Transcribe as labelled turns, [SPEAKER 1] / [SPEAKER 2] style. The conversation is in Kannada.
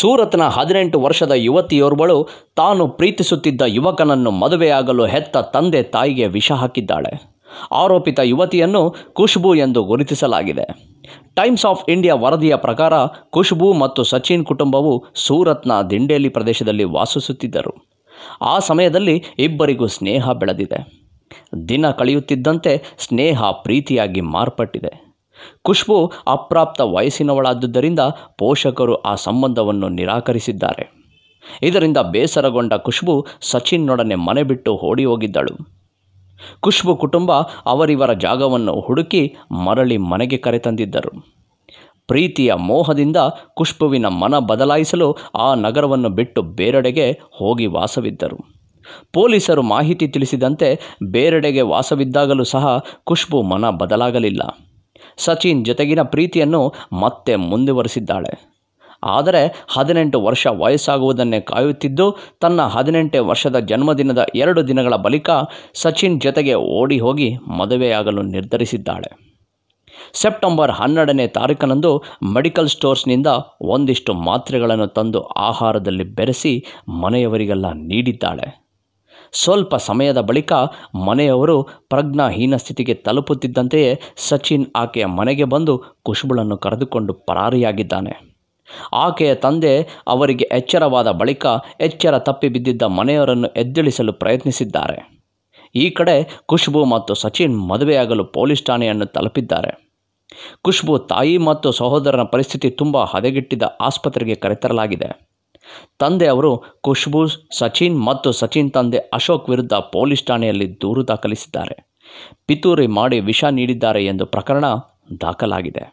[SPEAKER 1] ಸೂರತ್ನ ಹದಿನೆಂಟು ವರ್ಷದ ಯುವತಿಯೋರ್ವಳು ತಾನು ಪ್ರೀತಿಸುತ್ತಿದ್ದ ಯುವಕನನ್ನು ಮದುವೆಯಾಗಲು ಹೆತ್ತ ತಂದೆ ತಾಯಿಗೆ ವಿಷ ಹಾಕಿದ್ದಾಳೆ ಆರೋಪಿತ ಯುವತಿಯನ್ನು ಖುಷ್ಬು ಎಂದು ಗುರುತಿಸಲಾಗಿದೆ ಟೈಮ್ಸ್ ಆಫ್ ಇಂಡಿಯಾ ವರದಿಯ ಪ್ರಕಾರ ಖುಷ್ಬು ಮತ್ತು ಸಚಿನ್ ಕುಟುಂಬವು ಸೂರತ್ನ ದಿಂಡೇಲಿ ಪ್ರದೇಶದಲ್ಲಿ ವಾಸಿಸುತ್ತಿದ್ದರು ಆ ಸಮಯದಲ್ಲಿ ಇಬ್ಬರಿಗೂ ಸ್ನೇಹ ಬೆಳೆದಿದೆ ದಿನ ಕಳೆಯುತ್ತಿದ್ದಂತೆ ಸ್ನೇಹ ಪ್ರೀತಿಯಾಗಿ ಮಾರ್ಪಟ್ಟಿದೆ ಖುಷ್ಬು ಅಪ್ರಾಪ್ತ ವಯಸ್ಸಿನವಳಾದದ್ದರಿಂದ ಪೋಷಕರು ಆ ಸಂಬಂಧವನ್ನು ನಿರಾಕರಿಸಿದ್ದಾರೆ ಇದರಿಂದ ಬೇಸರಗೊಂಡ ಖುಷ್ಬು ಸಚಿನ್ನೊಡನೆ ಮನೆ ಬಿಟ್ಟು ಓಡಿ ಹೋಗಿದ್ದಳು ಖುಷ್ಬು ಕುಟುಂಬ ಅವರಿವರ ಜಾಗವನ್ನು ಹುಡುಕಿ ಮರಳಿ ಮನೆಗೆ ಕರೆತಂದಿದ್ದರು ಪ್ರೀತಿಯ ಮೋಹದಿಂದ ಖುಷ್ಬುವಿನ ಮನ ಬದಲಾಯಿಸಲು ಆ ನಗರವನ್ನು ಬಿಟ್ಟು ಬೇರೆಡೆಗೆ ಹೋಗಿ ವಾಸವಿದ್ದರು ಪೊಲೀಸರು ಮಾಹಿತಿ ತಿಳಿಸಿದಂತೆ ಬೇರೆಡೆಗೆ ವಾಸವಿದ್ದಾಗಲೂ ಸಹ ಖುಷ್ಬು ಮನ ಬದಲಾಗಲಿಲ್ಲ ಸಚಿನ್ ಜೊತೆಗಿನ ಪ್ರೀತಿಯನ್ನು ಮತ್ತೆ ಮುಂದುವರೆಸಿದ್ದಾಳೆ ಆದರೆ ಹದಿನೆಂಟು ವರ್ಷ ವಯಸ್ಸಾಗುವುದನ್ನೇ ಕಾಯುತ್ತಿದ್ದು ತನ್ನ ಹದಿನೆಂಟೇ ವರ್ಷದ ಜನ್ಮದಿನದ ಎರಡು ದಿನಗಳ ಬಳಿಕ ಸಚಿನ್ ಜೊತೆಗೆ ಓಡಿ ಹೋಗಿ ಮದುವೆಯಾಗಲು ನಿರ್ಧರಿಸಿದ್ದಾಳೆ ಸೆಪ್ಟೆಂಬರ್ ಹನ್ನೆರಡನೇ ತಾರೀಕನಂದು ಮೆಡಿಕಲ್ ಸ್ಟೋರ್ಸ್ನಿಂದ ಒಂದಿಷ್ಟು ಮಾತ್ರೆಗಳನ್ನು ತಂದು ಆಹಾರದಲ್ಲಿ ಬೆರೆಸಿ ಮನೆಯವರಿಗೆಲ್ಲ ನೀಡಿದ್ದಾಳೆ ಸ್ವಲ್ಪ ಸಮಯದ ಬಳಿಕ ಮನೆಯವರು ಪ್ರಜ್ಞಾಹೀನ ಸ್ಥಿತಿಗೆ ತಲುಪುತ್ತಿದ್ದಂತೆಯೇ ಸಚಿನ್ ಆಕೆಯ ಮನೆಗೆ ಬಂದು ಖುಷ್ಬುಳನ್ನು ಕರೆದುಕೊಂಡು ಪರಾರಿಯಾಗಿದ್ದಾನೆ ಆಕೆಯ ತಂದೆ ಅವರಿಗೆ ಎಚ್ಚರವಾದ ಬಳಿಕ ಎಚ್ಚರ ತಪ್ಪಿ ಬಿದ್ದಿದ್ದ ಮನೆಯವರನ್ನು ಎದ್ದಿಳಿಸಲು ಪ್ರಯತ್ನಿಸಿದ್ದಾರೆ ಈ ಕಡೆ ಖುಷ್ಬು ಮತ್ತು ಸಚಿನ್ ಮದುವೆಯಾಗಲು ಪೊಲೀಸ್ ಠಾಣೆಯನ್ನು ತಲುಪಿದ್ದಾರೆ ಖುಷ್ಬು ತಾಯಿ ಮತ್ತು ಸಹೋದರನ ಪರಿಸ್ಥಿತಿ ತುಂಬ ಹದಗೆಟ್ಟಿದ್ದ ಆಸ್ಪತ್ರೆಗೆ ಕರೆತರಲಾಗಿದೆ ತಂದೆ ಅವರು ಖುಷ್ಬೂ ಸಚಿನ್ ಮತ್ತು ಸಚಿನ್ ತಂದೆ ಅಶೋಕ್ ವಿರುದ್ಧ ಪೊಲೀಸ್ ಠಾಣೆಯಲ್ಲಿ ದೂರು ದಾಖಲಿಸಿದ್ದಾರೆ ಪಿತೂರಿ ಮಾಡಿ ವಿಷ ನೀಡಿದ್ದಾರೆ ಎಂದು ಪ್ರಕರಣ ದಾಖಲಾಗಿದೆ